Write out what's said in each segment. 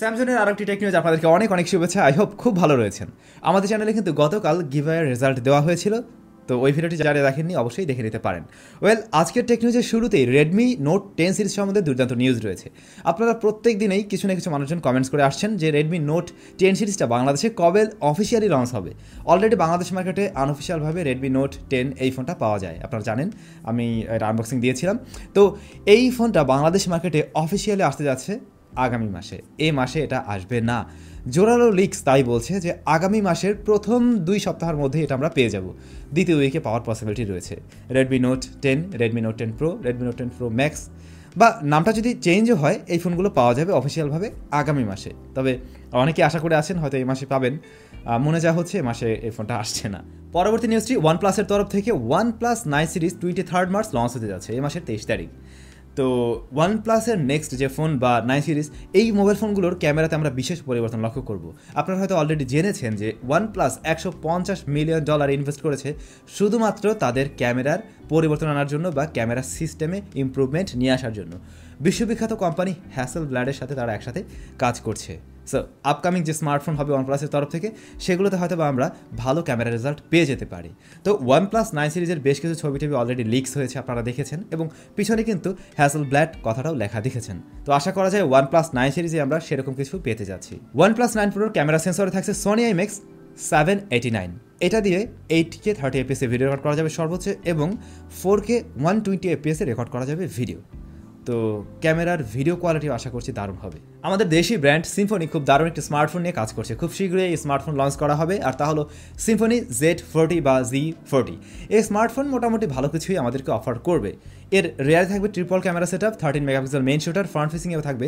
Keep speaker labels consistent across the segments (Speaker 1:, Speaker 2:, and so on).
Speaker 1: স্যামসংয়ের আরেকটি টেকনিক আপনাদেরকে অনেক অনেক শুভেচ্ছা আই হোপ খুব ভালো রয়েছেন আমাদের চ্যানেলে কিন্তু গতকাল গিভায়ের রেজাল্ট দেওয়া হয়েছিল তো ওই ভিডিওটি যারা দেখেননি অবশ্যই দেখে নিতে পারেন ওয়েল আজকের টেকনিউজের শুরুতেই রেডমি নোট টেন সিরিজ সম্বন্ধে দুর্দান্ত নিউজ রয়েছে আপনারা প্রত্যেক দিনেই কিছু না কিছু মানুষজন কমেন্টস করে আসছেন যে রেডমি নোট টেন সিরিজটা বাংলাদেশে কবে অফিসিয়ালি লঞ্চ হবে অলরেডি বাংলাদেশ মার্কেটে আনঅফিসিয়ালভাবে রেডমি নোট টেন এই ফোনটা পাওয়া যায় আপনারা জানেন আমি এটা আনবক্সিং দিয়েছিলাম তো এই ফোনটা বাংলাদেশ মার্কেটে অফিসিয়ালি আসতে যাচ্ছে আগামী মাসে এ মাসে এটা আসবে না জোরালো লিক্স তাই বলছে যে আগামী মাসের প্রথম দুই সপ্তাহের মধ্যে এটা আমরা পেয়ে যাব দ্বিতীয় উইকে পাওয়ার পসিবিলিটি রয়েছে Redmi note ten Redmi note ten pro Redmi note ten pro max বা নামটা যদি চেঞ্জও হয় এই ফোনগুলো পাওয়া যাবে অফিসিয়ালভাবে আগামী মাসে তবে অনেকে আশা করে আছেন হয়তো এই মাসে পাবেন মনে যা হচ্ছে এ মাসে এই ফোনটা আসছে না পরবর্তী নিউজটি ওয়ান প্লাসের তরফ থেকে OnePlus nine series twenty third March launch হতে যাচ্ছে এই মাসের তেইশ তারিখ তো ওয়ান প্লাসের নেক্সট যে ফোন বা নাইন সিরিজ এই মোবাইল ফোনগুলোর ক্যামেরাতে আমরা বিশেষ পরিবর্তন লক্ষ্য করব আপনারা হয়তো অলরেডি জেনেছেন যে ওয়ান প্লাস একশো পঞ্চাশ মিলিয়ন ডলার ইনভেস্ট করেছে শুধুমাত্র তাদের ক্যামেরার পরিবর্তন আনার জন্য বা ক্যামেরা সিস্টেমে ইম্প্রুভমেন্ট নিয়ে আসার জন্য বিশ্ববিখ্যাত কোম্পানি হ্যাসেল ব্ল্যাডের সাথে তারা একসাথে কাজ করছে সো আপকামিং যে স্মার্টফোন হবে ওয়ানপ্লাসের তরফ থেকে সেগুলোতে হয়তো বা আমরা ভালো ক্যামেরা রেজাল্ট পেয়ে যেতে পারি তো ওয়ানপ্লাস নাইন সিরিজের বেশ কিছু ছবি টবি অলরেডি লিক্স হয়েছে আপনারা দেখেছেন এবং পিছনে কিন্তু হ্যাসল ব্ল্যাট কথাটাও লেখা দেখেছেন তো আশা করা যায় ওয়ানপ্লাস নাইন সিরিজে আমরা সেরকম কিছু পেতে যাচ্ছি ওয়ানপ্লাস নাইন প্রোর ক্যামেরা সেন্সরে থাকছে Sony IMX seven eighty nine এটা দিয়ে এইট কে থার্টি এপিএসে ভিডিও রেকর্ড করা যাবে সর্বোচ্চ এবং ফোর কে ওয়ান টোয়েন্টি এপিএসে রেকর্ড করা যাবে ভিডিও তো ক্যামেরার ভিডিও কোয়ালিটি আশা করছি দারুণ হবে আমাদের দেশি ব্র্যান্ড সিম্ফনি খুব দারুণ একটি স্মার্টফোন নিয়ে কাজ করছে খুব শীঘ্রই এই স্মার্টফোন লঞ্চ করা হবে আর তা হলো সিম্ফনি জেড ফোরটি বা জি ফোরটি এই স্মার্টফোন মোটামুটি ভালো কিছুই আমাদেরকে অফার করবে এর রেয়ারে থাকবে triple camera set up thirteen megapixel main shooter front ফেসিংয়েও থাকবে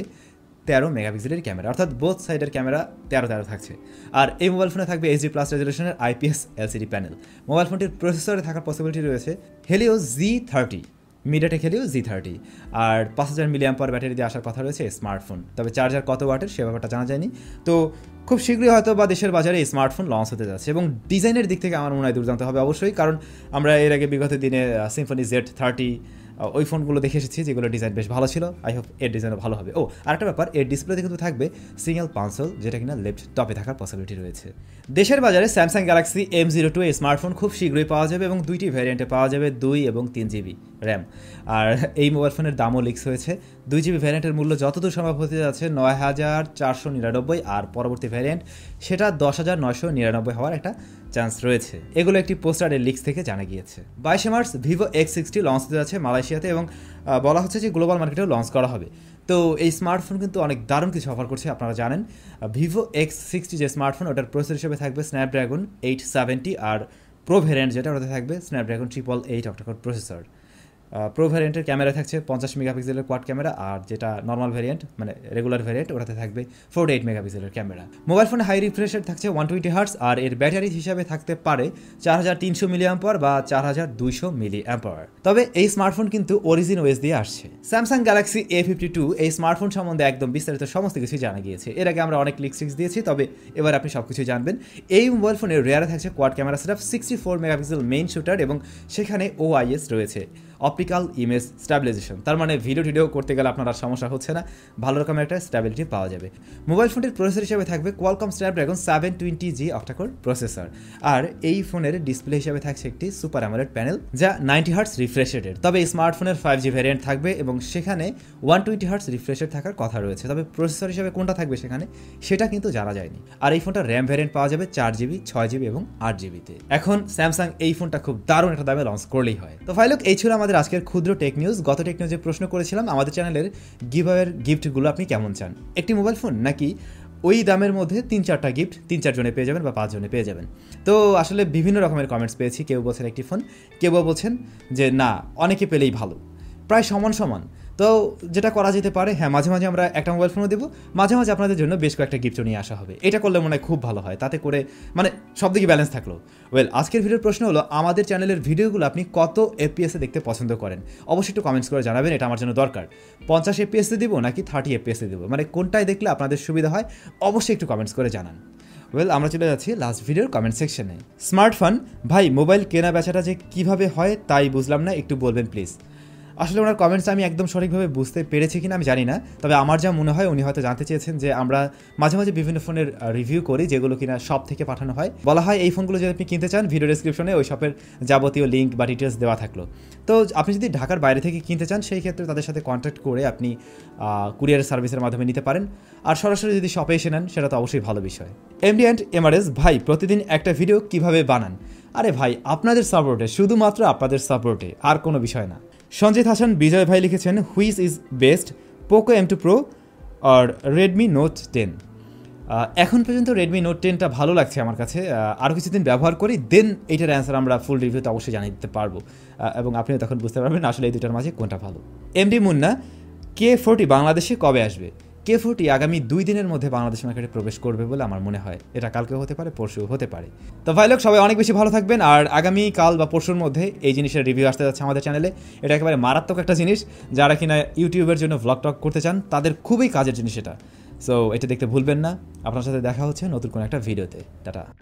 Speaker 1: তেরো মেগাপিক্সেলের ক্যামেরা অর্থাৎ বোথ সাইডের ক্যামেরা তেরো তেরো থাকছে আর এই মোবাইল ফোনে থাকবে এইচডি প্লাস রেজলেশনের আইপিএস এলসিডি প্যানেল মোবাইল ফোনটির প্রসেসরে থাকার পসিবিলিটি রয়েছে হেলিও জি থার্টি মিডিয়াটে খেলেও জি থার্টি আর পাঁচ হাজার মিলিয়াম পার ব্যাটারি দিয়ে আসার কথা রয়েছে স্মার্টফোন তবে চার্জার কত ওয়াটের সে ব্যাপারটা জানা যায়নি তো খুব শীঘ্রই হয়তো বা দেশের বাজারে স্মার্টফোন লঞ্চ হতে যাচ্ছে এবং ডিজাইনের দিক থেকে আমার মনে হয় দুর্দান্ত হবে অবশ্যই কারণ আমরা এর আগে বিগত দিনে সিম্ফনি জেড থার্টি ওই ফোনগুলো দেখে এসেছি যেগুলো ডিজাইন বেশ ভালো ছিল আই হোপ এর ডিজাইনও ভালো হবে ও আর একটা ব্যাপার এর ডিসপ্লেতে কিন্তু থাকবে সিঙ্গেল পাঁচল যেটা কিনা লেফট টপে থাকার পসিবিলিটি রয়েছে দেশের বাজারে Samsung Galaxy M zero two smartphone খুব শীঘ্রই পাওয়া যাবে এবং দুইটি ভ্যারিয়েন্টে পাওয়া যাবে দুই এবং তিন জিবি র্যাম আর এই মোবাইল ফোনের দামও লিক্স হয়েছে দুই জিবি ভ্যারিয়েন্টের মূল্য যতদূর সম্ভব হতে যাচ্ছে নয় হাজার চারশো নিরানব্বই আর পরবর্তী ভ্যারিয়েন্ট সেটা দশ হাজার নয়শো নিরানব্বই হওয়ার একটা চান্স রয়েছে এগুলো একটি পোস্টারের লিক্স থেকে জানা গিয়েছে বাইশে March Vivo X sixty launch হতে যাচ্ছে মালয়েশিয়াতে এবং বলা হচ্ছে যে গ্লোবাল মার্কেটেও লঞ্চ করা হবে তো এই স্মার্টফোন কিন্তু অনেক দারুণ কিছু অফার করছে আপনারা জানেন ভিভো এক্স সিক্সটি যে স্মার্টফোন ওটার প্রসেসর হিসেবে থাকবে স্ন্যাপড্রাগন এইট সেভেন্টি আর প্রো ভ্যারিয়েন্ট যেটা ওটাতে থাকবে Snapdragon triple eight octacore processor pro ভ্যারিয়েন্টের ক্যামেরা থাকছে পঞ্চাশ মেগাপিক্সেলের কোয়াড ক্যামেরা আর যেটা নর্মাল ভ্যারিয়েন্ট মানে রেগুলার ভ্যারিয়েন্ট ওটাতে থাকবে ফোর্টি এইট মেগাপিক্সেলের ক্যামেরা মোবাইল ফোনে হাই রিফ্রেশের থাকছে ওয়ান টোয়েন্টি হার্স আর এর ব্যাটারি হিসাবে থাকতে পারে চার হাজার তিনশো মিলি অ্যাম্পার বা চার হাজার দুইশো মিলি অ্যাম্পার তবে এই স্মার্টফোন কিন্তু অরিজিন ওয়েস দিয়ে আসছে Samsung Galaxy A fifty two এই স্মার্টফোন সম্বন্ধে একদম বিস্তারিত সমস্ত কিছুই জানা গিয়েছে এর আগে আমরা অনেক টিক্স দিয়েছি তবে এবার আপনি সব কিছু জানবেন এই মোবাইল ফোনের রেয়ারে থাকছে কোয়াড ক্যামেরা সেটা sixty four megapixel main shooter এবং সেখানে ওআইএস রয়েছে অপটিক্যাল ইমেজ স্ট্যাবিলাইজেশন তার মানে ভিডিও টিডিও করতে গেলে আপনার আর সমস্যা হচ্ছে না ভালো রকমের একটা স্ট্যাবিলিটি পাওয়া যাবে মোবাইল ফোনটির প্রসেসর হিসেবে থাকবে Qualcomm Snapdragon seven twenty G octacore processor আর এই ফোনের ডিসপ্লে হিসেবে থাকছে একটি সুপার অ্যামোলেড প্যানেল যা নাইনটি হার্টস রিফ্রেশ তবে স্মার্টফোনের ফাইভ জি ভ্যারিয়েন্ট থাকবে এবং সেখানে ওয়ান টোয়েন্টি হার্টস রিফ্রেশেড থাকার কথা রয়েছে তবে প্রসেসর হিসেবে কোনটা থাকবে সেখানে সেটা কিন্তু জানা যায়নি আর এই ফোনটা র্যাম ভ্যারিয়েন্ট পাওয়া যাবে চার জিবি ছয় জিবি এবং আট জিবিতে এখন স্যামসাং এই ফোনটা খুব দারুণ একটা দামে লঞ্চ করলেই হয় তো ফাইলুক এই ছিল আমাদের আমাদের আজকের ক্ষুদ্র টেক নিউজ গত টেক নিউজে প্রশ্ন করেছিলাম আমাদের চ্যানেলের গিভাওয়ের গিফটগুলো আপনি কেমন চান একটি মোবাইল ফোন নাকি ওই দামের মধ্যে তিন চারটা গিফট তিন চারজনে পেয়ে যাবেন বা পাঁচজনে পেয়ে যাবেন তো আসলে বিভিন্ন রকমের কমেন্টস পেয়েছি কেউ বলছেন একটি ফোন কেউ বলছেন যে না অনেকে পেলেই ভালো প্রায় সমান সমান তো যেটা করা যেতে পারে হ্যাঁ মাঝে মাঝে আমরা একটা মোবাইল ফোনও দেবো মাঝে মাঝে আপনাদের জন্য বেশ কয়েকটা গিফট নিয়ে আসা হবে এটা করলে মনে হয় খুব ভালো হয় তাতে করে মানে সব দিকে ব্যালেন্স থাকলো ওয়েল আজকের ভিডিওর প্রশ্ন হলো আমাদের চ্যানেলের ভিডিওগুলো আপনি কত এফপিএসে দেখতে পছন্দ করেন অবশ্যই একটু কমেন্টস করে জানাবেন এটা আমার জন্য দরকার পঞ্চাশ এফপিএসে দেবো নাকি থার্টি এফপিএসে দেবো মানে কোনটায় দেখলে আপনাদের সুবিধা হয় অবশ্যই একটু কমেন্টস করে জানান ওয়েল আমরা চলে যাচ্ছি লাস্ট ভিডিওর কমেন্ট সেকশনে স্মার্টফোন ভাই মোবাইল কেনা বেচাটা যে কীভাবে হয় তাই বুঝলাম না একটু বলবেন প্লিজ আসলে ওনার কমেন্টস আমি একদম সঠিকভাবে বুঝতে পেরেছি কিনা আমি জানি না তবে আমার যা মনে হয় উনি হয়তো জানতে চেয়েছেন যে আমরা মাঝে মাঝে বিভিন্ন ফোনের রিভিউ করি যেগুলো কিনা শপ থেকে পাঠানো হয় বলা হয় এই ফোনগুলো যদি আপনি কিনতে চান ভিডিও ডিসক্রিপশনে ওই শপের যাবতীয় লিঙ্ক বা ডিটেলস দেওয়া থাকলো তো আপনি যদি ঢাকার বাইরে থেকে কিনতে চান সেই ক্ষেত্রে তাদের সাথে কন্ট্যাক্ট করে আপনি কুরিয়ার সার্ভিসের মাধ্যমে নিতে পারেন আর সরাসরি যদি শপে এসে নেন সেটা তো অবশ্যই ভালো বিষয় এমডি অ্যান্ড এমআরএস ভাই প্রতিদিন একটা ভিডিও কিভাবে বানান আরে ভাই আপনাদের সাপোর্টে শুধুমাত্র আপনাদের সাপোর্টে আর কোনো বিষয় না সঞ্জিত হাসান বিজয় ভাই লিখেছেন which is best Poco M two pro আর রেডমি নোট টেন এখন পর্যন্ত রেডমি নোট টেনটা ভালো লাগছে আমার কাছে আরও কিছুদিন ব্যবহার করি দেন এইটার অ্যান্সার আমরা ফুল রিভিউতে অবশ্যই জানিয়ে দিতে পারবো এবং আপনিও তখন বুঝতে পারবেন আসলে এই দুটার মাঝে কোনটা ভালো M D Munna K forty বাংলাদেশে কবে আসবে কে ফোরটি আগামী দুই দিনের মধ্যে বাংলাদেশ মার্কেটে প্রবেশ করবে বলে আমার মনে হয় এটা কালকেও হতে পারে পরশু হতে পারে তো ভাই লোক সবাই অনেক বেশি ভালো থাকবেন আর আগামী কাল বা পরশুর মধ্যে এই জিনিসের রিভিউ আসতে যাচ্ছে আমাদের চ্যানেলে এটা একেবারে মারাত্মক একটা জিনিস যারা কিনা ইউটিউবের জন্য ভ্লগ টক করতে চান তাদের খুবই কাজের জিনিস এটা সো এটা দেখতে ভুলবেন না আপনার সাথে দেখা হচ্ছে নতুন কোনো একটা ভিডিওতে টাটা